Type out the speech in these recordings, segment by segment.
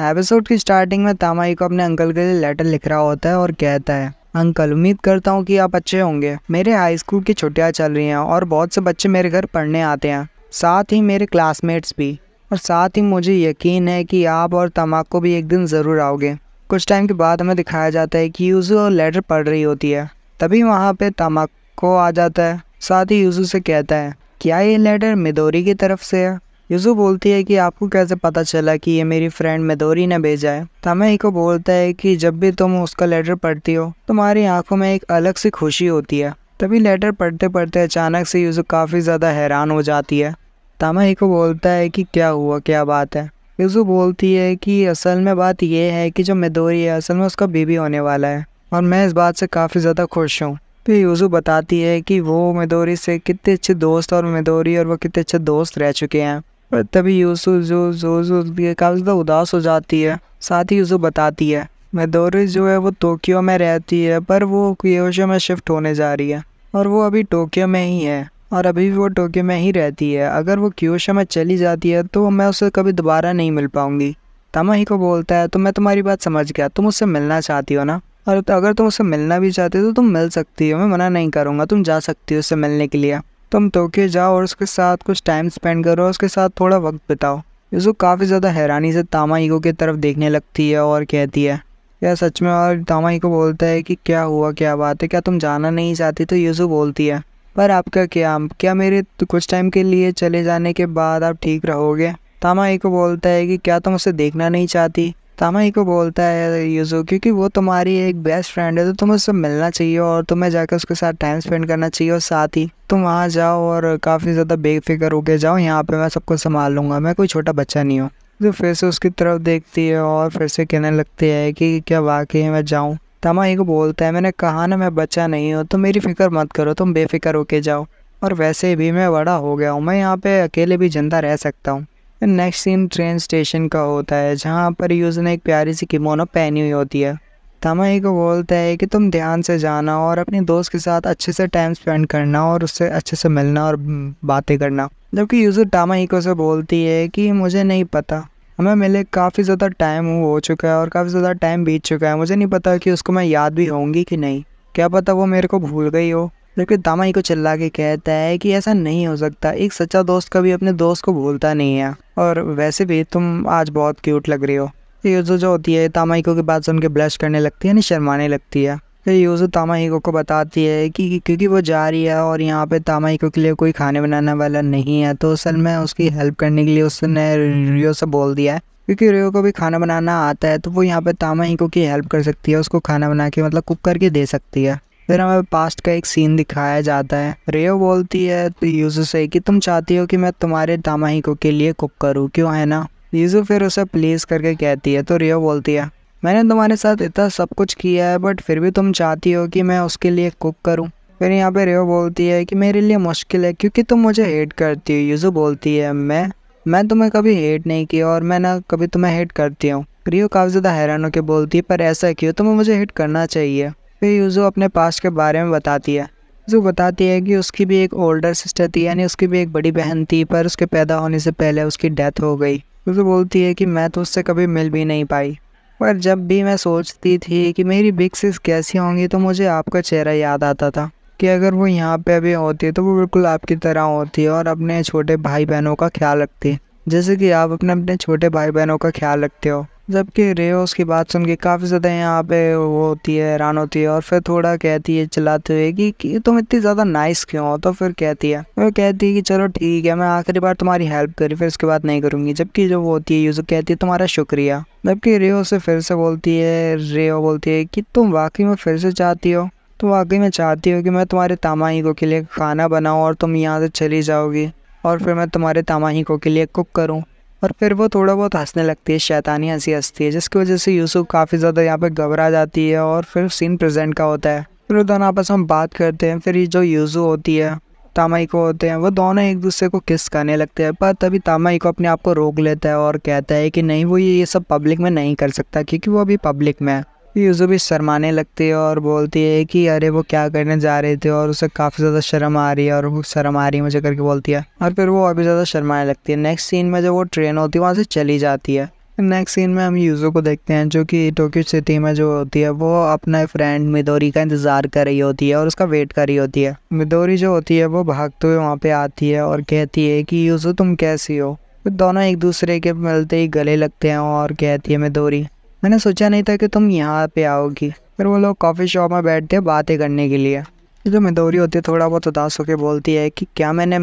episode की starting में तामाई को अपने अंकल के लिए लेटर लिख रहा होता है और कहता है अंकल उम्मीद करता हूँ कि आप अच्छे होंगे मेरे हाई स्कूल की छुट्टियाँ चल रही हैं और बहुत से बच्चे मेरे घर पढ़ने आते हैं साथ ही मेरे क्लासमेट्स भी और साथ ही मुझे यकीन है कि आप और तमाको भी एक दिन ज़रूर आओगे कुछ टाइम के बाद हमें दिखाया जाता है कि यूज़ू लेटर पढ़ रही होती है तभी वहाँ पे तमाको आ जाता है साथ ही यूज़ू से कहता है क्या ये लेटर मिदोरी की तरफ से है यूसुफ बोलती है कि आपको कैसे पता चला कि ये मेरी फ्रेंड मेदोरी ने भेजा है तमई को बोलता है कि जब भी तुम उसका लेटर पढ़ती हो तुम्हारी आंखों में एक अलग सी खुशी होती है तभी लेटर पढ़ते पढ़ते अचानक से यूसुफ काफ़ी ज़्यादा हैरान हो जाती है तमई को बोलता है कि क्या हुआ क्या बात है यूसुफ बोलती है कि असल में बात यह है कि जो मेदोरी है असल में उसका बीबी होने वाला है और मैं इस बात से काफ़ी ज़्यादा खुश हूँ फिर यूज़ू बताती है कि वो मेदोरी से कितने अच्छे दोस्त और मेदोरी और वो कितने अच्छे दोस्त रह चुके हैं तभी यूसु जो जो के काफ़ी उदास हो जाती है साथ ही उसे बताती है मेदोरिस जो है वो टोक्यो में रहती है पर वो कियोशो में शिफ्ट होने जा रही है और वो अभी टोक्यो में ही है और अभी भी वो टोक्यो में ही रहती है अगर वो क्योशो में चली जाती है तो मैं उसे कभी दोबारा नहीं मिल पाऊँगी तमा ही को बोलता है तो मैं तुम्हारी बात समझ गया तुम उससे मिलना चाहती हो ना और अगर तुम उससे मिलना भी चाहती हो तो तुम मिल सकती हो मैं मना नहीं करूँगा तुम जा सकती हो उससे मिलने के लिए तुम टोक्यो जाओ और उसके साथ कुछ टाइम स्पेंड करो उसके साथ थोड़ा वक्त बिताओ यूसु काफ़ी ज़्यादा हैरानी से तामा ईगो की तरफ देखने लगती है और कहती है क्या सच में और तामा ईगो बोलता है कि क्या हुआ क्या बात है क्या तुम जाना नहीं चाहती तो यूसु बोलती है पर आपका क्या क्या मेरे तो कुछ टाइम के लिए चले जाने के बाद आप ठीक रहोगे तामा ईगो बोलता है कि क्या तुम उसे देखना नहीं चाहती तामाही को बोलता है यूज़ो क्योंकि वो तुम्हारी एक बेस्ट फ्रेंड है तो तुम्हें उससे मिलना चाहिए और तुम्हें जाकर उसके साथ टाइम स्पेंड करना चाहिए और साथ ही तुम वहाँ जाओ और काफ़ी ज़्यादा बेफिक्र होके जाओ यहाँ पे मैं सबको संभाल लूँगा मैं कोई छोटा बच्चा नहीं हूँ तो फिर से उसकी तरफ देखती है और फिर से कहने लगती है कि क्या वाकई मैं जाऊँ तमाही को बोलता है मैंने कहा ना मैं बच्चा नहीं हूँ तो मेरी फ़िक्र मत करो तुम बेफिक्र होके जाओ और वैसे भी मैं बड़ा हो गया हूँ मैं यहाँ पे अकेले भी जिंदा रह सकता हूँ नेक्स्ट सीन ट्रेन स्टेशन का होता है जहाँ पर यूज ने एक प्यारी सी किमोनो पहनी हुई होती है तमाही को बोलता है कि तुम ध्यान से जाना और अपने दोस्त के साथ अच्छे से टाइम स्पेंड करना और उससे अच्छे से मिलना और बातें करना जबकि यूजर को से बोलती है कि मुझे नहीं पता हमें मिले काफ़ी ज़्यादा टाइम हो चुका है और काफ़ी ज़्यादा टाइम बीत चुका है मुझे नहीं पता कि उसको मैं याद भी होंगी कि नहीं क्या पता वो मेरे को भूल गई हो जबकि दामाई को चिल्ला के कहता है कि ऐसा नहीं हो सकता एक सच्चा दोस्त कभी अपने दोस्त को भूलता नहीं है और वैसे भी तुम आज बहुत क्यूट लग रही हो यूजो जो होती है तामाइको की बात सुन के ब्लश करने लगती है यानी शर्माने लगती है फिर यूजो तामाइको को बताती है कि क्योंकि वो जा रही है और यहाँ पे तामाइको के लिए कोई खाने बनाने वाला नहीं है तो असल में उसकी हेल्प करने के लिए उसने रियो से बोल दिया है क्योंकि रियो को भी खाना बनाना आता है तो वो यहाँ पे तामाइको की हेल्प कर सकती है उसको खाना बना के मतलब कुक करके दे सकती है फिर हमें पास्ट का एक सीन दिखाया जाता है रेयो बोलती है तो यूजू से कि तुम चाहती हो कि मैं तुम्हारे दामाहिको के लिए कुक करूँ क्यों है ना यूजू फिर उसे प्लीज़ करके कहती है तो रेयो बोलती है मैंने तुम्हारे साथ इतना सब कुछ किया है बट फिर भी तुम चाहती हो कि मैं उसके लिए कुक करूँ फिर यहाँ पे रेयो बोलती है कि मेरे लिए मुश्किल है क्योंकि तुम मुझे हेट करती हो यूजु बोलती है मैं मैं तुम्हें कभी हेट नहीं किया और मैं ना कभी तुम्हें हेट करती हूँ रियो काफ़ी ज़्यादा हैरान होकर बोलती है पर ऐसा क्यों तुम्हें मुझे हेट करना चाहिए फिर यूज़ो अपने पास के बारे में बताती है जो बताती है कि उसकी भी एक ओल्डर सिस्टर थी यानी उसकी भी एक बड़ी बहन थी पर उसके पैदा होने से पहले उसकी डेथ हो गई यूज़ो बोलती है कि मैं तो उससे कभी मिल भी नहीं पाई पर जब भी मैं सोचती थी कि मेरी बिग सिस कैसी होंगी तो मुझे आपका चेहरा याद आता था कि अगर वो यहाँ पे अभी होती तो वो बिल्कुल आपकी तरह होती और अपने छोटे भाई बहनों का ख्याल रखती जैसे कि आप अपने अपने छोटे भाई बहनों का ख्याल रखते हो जबकि रेओस की बात सुन के काफ़ी ज़्यादा यहाँ पे वो होती है हैरान होती है और फिर थोड़ा कहती है चलाते हुए कि, कि तुम इतनी ज़्यादा नाइस क्यों हो तो फिर कहती है वो कहती है कि चलो ठीक है मैं आखिरी बार तुम्हारी हेल्प करी फिर उसके बाद नहीं करूँगी जबकि जो वो होती है यूज कहती है तुम्हारा शुक्रिया जबकि रेओ से फिर से बोलती है रेओ बोलती है कि तुम वाकई में फिर से चाहती हो तो वाकई में चाहती हो कि मैं तुम्हारे को के लिए खाना बनाऊँ और तुम यहाँ से चली जाओगी और फिर मैं तुम्हारे को के लिए कुक करूँ और फिर वो थोड़ा बहुत हंसने लगती है शैतानी हंसी हंसती है जिसकी वजह से यूसुफ काफ़ी ज़्यादा यहाँ पर घबरा जाती है और फिर सीन प्रेजेंट का होता है फिर दोनों आपस में बात करते हैं फिर ये जो यूजू होती है तामाई को होते हैं वो दोनों एक दूसरे को किस करने लगते हैं पर तभी तामाई को अपने आप को रोक लेता है और कहता है कि नहीं वो ये ये सब पब्लिक में नहीं कर सकता क्योंकि वो अभी पब्लिक में है यूज़ु भी शर्माने लगती है और बोलती है कि अरे वो क्या करने जा रहे थे और उसे काफ़ी ज़्यादा शर्म आ रही है और वो शर्म आ रही है मुझे करके बोलती है और फिर वो और भी ज़्यादा शर्माने लगती है नेक्स्ट सीन में जब वो ट्रेन होती है वहाँ से चली जाती है नेक्स्ट सीन में हम यूज़ो को देखते हैं जो कि टोक्यो सिटी में जो होती है वो अपने फ्रेंड मिदोरी का इंतज़ार कर रही होती है और उसका वेट कर रही होती है मिदोरी जो होती है वो भागते हुए वहाँ पे आती है और कहती है कि यूज़ो तुम कैसी हो दोनों एक दूसरे के मिलते ही गले लगते हैं और कहती है मिदोरी मैंने सोचा नहीं था कि तुम यहाँ पे आओगी फिर वो लोग कॉफ़ी शॉप में बैठते हैं बातें करने के लिए जो मिदौरी होती है थोड़ा बहुत उदास होकर बोलती है कि क्या मैंने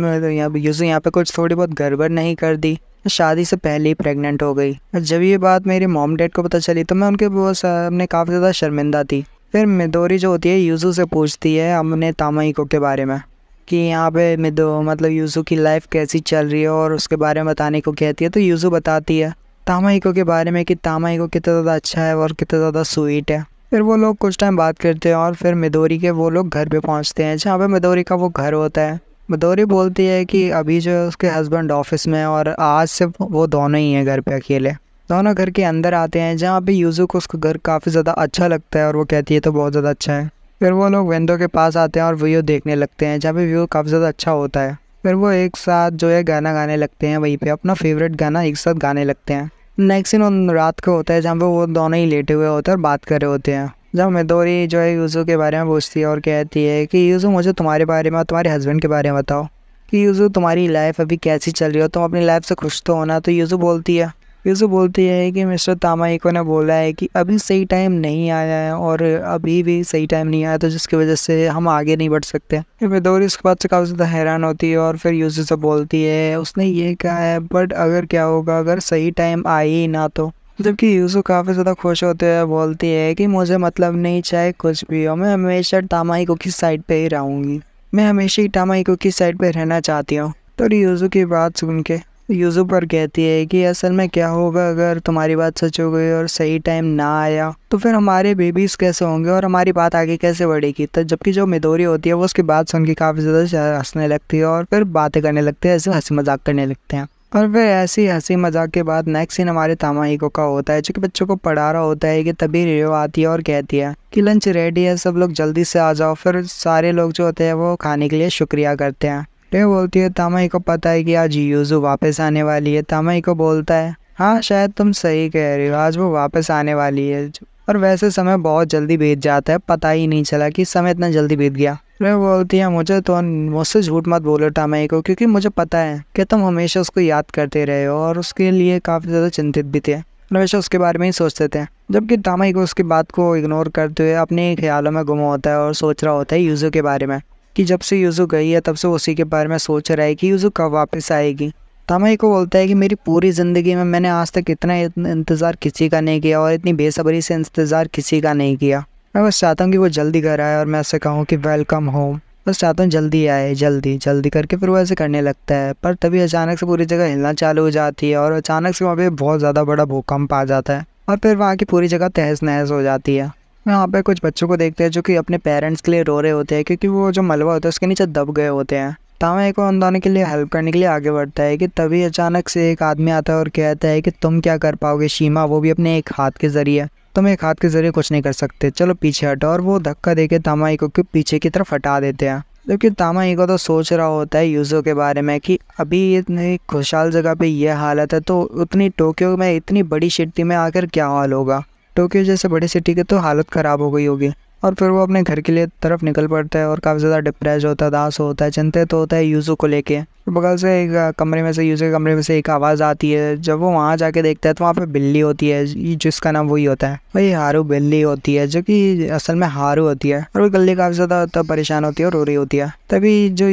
यूज़ तो यहाँ पे कुछ थोड़ी बहुत गड़बड़ नहीं कर दी शादी से पहले ही प्रेग्नेंट हो गई और जब ये बात मेरे मॉम डैड को पता चली तो मैं उनके वो अपने काफ़ी ज़्यादा शर्मिंदा थी फिर मिदोरी जो होती है यूज़ू से पूछती है अपने तामाइको के बारे में कि यहाँ पे मिदो मतलब यूज़ू की लाइफ कैसी चल रही है और उसके बारे में बताने को कहती है तो यूज़ू बताती है तामाइको के बारे में कि तामाइको कितना ज़्यादा अच्छा है और कितना ज़्यादा स्वीट है फिर वो लोग कुछ टाइम बात करते हैं और फिर मिदोरी के वो लोग घर पे पहुंचते हैं जहाँ पे मिदोरी का वो घर होता है मिदोरी बोलती है कि अभी जो उसके हस्बैंड ऑफिस में है और आज से वो दोनों ही हैं घर पे अकेले दोनों घर के अंदर आते हैं जहाँ पे यूज़ू को उसका घर काफ़ी ज़्यादा अच्छा लगता है और वो कहती है तो बहुत ज़्यादा अच्छा है फिर वो लोग विंडो के पास आते हैं और व्यू देखने लगते हैं जहाँ पे व्यू काफ़ी ज़्यादा अच्छा होता है फिर वो एक साथ जो है गाना गाने लगते हैं वहीं पे अपना फेवरेट गाना एक साथ गाने लगते हैं नेक्स्ट सीन उन रात को होता है जहाँ पे वो दोनों ही लेटे हुए होते हैं और बात कर रहे होते हैं जब मेदोरी जो है यूज़ू के बारे में पूछती है और कहती है कि यूज़ू मुझे तुम्हारे बारे में और तुम्हारे हस्बैंड के बारे में बताओ कि यूज़ू तुम्हारी लाइफ अभी कैसी चल रही हो तुम अपनी लाइफ से खुश तो होना तो यूज़ू बोलती है से बोलती है कि मिस्टर तामाइको ने बोला है कि अभी सही टाइम नहीं आया है और अभी भी सही टाइम नहीं आया तो जिसकी वजह से हम आगे नहीं बढ़ सकते फिर इसके बाद से काफ़ी ज़्यादा हैरान होती है और फिर यूजर से बोलती है उसने ये कहा है बट अगर क्या होगा अगर सही टाइम आए ही ना तो जबकि यूसु काफ़ी ज़्यादा खुश होते हुए बोलती है कि मुझे मतलब नहीं चाहे कुछ भी हो मैं हमेशा तामाइको की साइड पर ही रहूँगी मैं हमेशा ही तामाइको की साइड पर रहना चाहती हूँ तो यूजू की बात सुन के पर कहती है कि असल में क्या होगा अगर तुम्हारी बात सच हो गई और सही टाइम ना आया तो फिर हमारे बेबीज़ कैसे होंगे और हमारी बात आगे कैसे बढ़ेगी तो जबकि जो मिदोरी होती है वो उसकी बात सुन के काफ़ी ज़्यादा हंसने लगती है और फिर बातें करने लगते हैं ऐसे हंसी मजाक करने लगते हैं और फिर ऐसी हंसी मजाक के बाद नेक्स्ट सीन हमारे को का होता है जो कि बच्चों को पढ़ा रहा होता है कि तभी रियो आती है और कहती है कि लंच रेडी है सब लोग जल्दी से आ जाओ फिर सारे लोग जो होते हैं वो खाने के लिए शुक्रिया करते हैं टे बोलती है तामाई को पता है कि आज यूज़ू वापस आने वाली है तामाई को बोलता है हाँ शायद तुम सही कह रहे हो आज वो वापस आने वाली है और वैसे समय बहुत जल्दी बीत जाता है पता ही नहीं चला कि समय इतना जल्दी बीत गया रे बोलती है मुझे तो मुझसे झूठ मत बोलो टामाई को क्योंकि मुझे पता है कि तुम हमेशा उसको याद करते रहे हो और उसके लिए काफ़ी ज़्यादा चिंतित भी थे हमेशा उसके बारे में ही सोचते थे जबकि टामाई को उसकी बात को इग्नोर करते हुए अपने ख्यालों में गुम होता है और सोच रहा होता है यूज़ो के बारे में कि जब से यूज़ू गई है तब से उसी के बारे में सोच रहा है कि यूज़ू कब वापस आएगी तमाई को बोलता है कि मेरी पूरी ज़िंदगी में मैंने आज तक इतना इंतज़ार किसी का नहीं किया और इतनी बेसब्री से इंतज़ार किसी का नहीं किया मैं बस चाहता हूँ कि वो जल्दी घर आए और मैं ऐसे कहूँ कि वेलकम होम बस चाहता हूँ जल्दी आए जल्दी जल्दी करके फिर वो ऐसे करने लगता है पर तभी अचानक से पूरी जगह हिलना चालू हो जाती है और अचानक से वहाँ पे बहुत ज़्यादा बड़ा भूकंप आ जाता है और फिर वहाँ की पूरी जगह तहस नहस हो जाती है यहाँ पे कुछ बच्चों को देखते हैं जो कि अपने पेरेंट्स के लिए रो रहे होते हैं क्योंकि वो जो मलबा होता है उसके नीचे दब गए होते हैं तामे को अंदाने के लिए हेल्प करने के लिए आगे बढ़ता है कि तभी अचानक से एक आदमी आता है और कहता है कि तुम क्या कर पाओगे शीमा वो भी अपने एक हाथ के ज़रिए तुम एक हाथ के ज़रिए कुछ नहीं कर सकते चलो पीछे हटो और वो धक्का दे के तामाई को पीछे की तरफ हटा देते हैं जबकि तामाई को तो सोच रहा होता है यूज़ो के बारे में कि अभी इतनी खुशहाल जगह पे ये हालत है तो उतनी टोक्यो में इतनी बड़ी शिट्टी में आकर क्या हाल होगा टोक्यो जैसे बड़े सिटी की तो हालत ख़राब हो गई होगी और फिर वो अपने घर के लिए तरफ निकल पड़ता है और काफ़ी ज़्यादा डिप्रेस होता है दास होता है चिंतित होता है यूज़ो को लेके बगल से एक कमरे में से यूज़ो के कमरे में से एक आवाज़ आती है जब वो वहाँ जाके देखता है तो वहाँ पे बिल्ली होती है जिसका नाम वही होता है वही हारू बिल्ली होती है जो कि असल में हारू होती है और वो गली काफ़ी ज़्यादा तब परेशान होती है और रो रही होती है तभी जो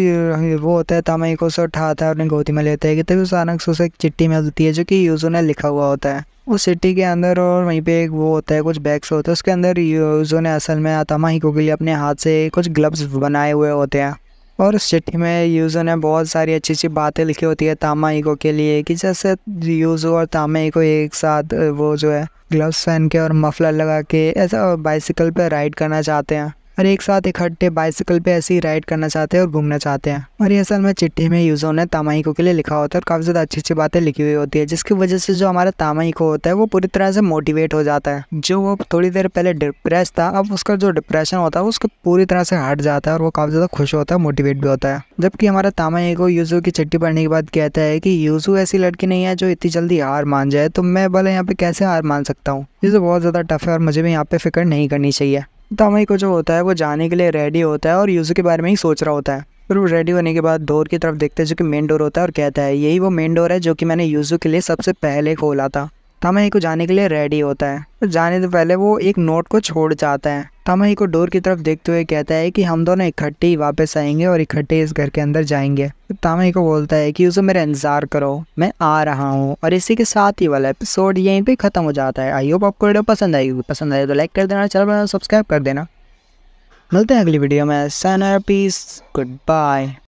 वो होता है तमाई को उसे उठाता है और अपनी गोदी में लेता है कि तभी उस अचानक से उसे एक चिट्ठी मिलती है जो कि यूज़ो ने लिखा हुआ होता है उस सिटी के अंदर और वहीं पे एक वो होता है कुछ बैग्स होते हैं उसके अंदर यूजों ने असल में आतमा को के लिए अपने हाथ से कुछ ग्लव्स बनाए हुए होते हैं और उस चिट्ठी में यूजो ने बहुत सारी अच्छी अच्छी बातें लिखी होती है तामा ईको के लिए कि जैसे यूजो और तामा ईको एक साथ वो जो है ग्लव्स पहन के और मफलर लगा के ऐसा बाइसिकल पे राइड करना चाहते हैं और एक साथ इकट्ठे बाइसिकल पे ऐसे ही राइड करना चाहते हैं और घूमना चाहते हैं और ये असल में चिट्ठी में यूज़ों ने तामाइको के लिए लिखा होता है और काफ़ी ज़्यादा अच्छी अच्छी बातें लिखी हुई होती है जिसकी वजह से जो हमारा तामाइको होता है वो पूरी तरह से मोटिवेट हो जाता है जो वो थोड़ी देर पहले डिप्रेस था अब उसका जो डिप्रेशन होता है उसको पूरी तरह से हट जाता है और वो काफ़ी ज़्यादा खुश होता है मोटिवेट भी होता है जबकि हमारा तामाइको यूज़ो की चिट्ठी पढ़ने के बाद कहता है कि यूज़ू ऐसी लड़की नहीं है जो इतनी जल्दी हार मान जाए तो मैं भले यहाँ पे कैसे हार मान सकता हूँ ये तो बहुत ज़्यादा टफ है और मुझे भी यहाँ पे फिक्र नहीं करनी चाहिए तमई को जो होता है वो जाने के लिए रेडी होता है और यूज़ू के बारे में ही सोच रहा होता है फिर वो रेडी होने के बाद डोर की तरफ देखते हैं जो कि मेन डोर होता है और कहता है यही वो मेन डोर है जो कि मैंने यूज़ू के लिए सबसे पहले खोला था तमही को जाने के लिए रेडी होता है जाने से पहले वो एक नोट को छोड़ जाता है तमही को डोर की तरफ देखते हुए कहता है कि हम दोनों इकट्ठे ही वापस आएंगे और इकट्ठे इस घर के अंदर जाएंगे तो तमही को बोलता है कि उसे मेरा इंतजार करो मैं आ रहा हूँ और इसी के साथ ही वाला एपिसोड यहीं पे खत्म हो जाता है आई होप आपको वीडियो पसंद आएगी पसंद आए तो लाइक कर देना चैनल सब्सक्राइब तो कर देना मिलते हैं अगली वीडियो में सैनर पीस गुड बाय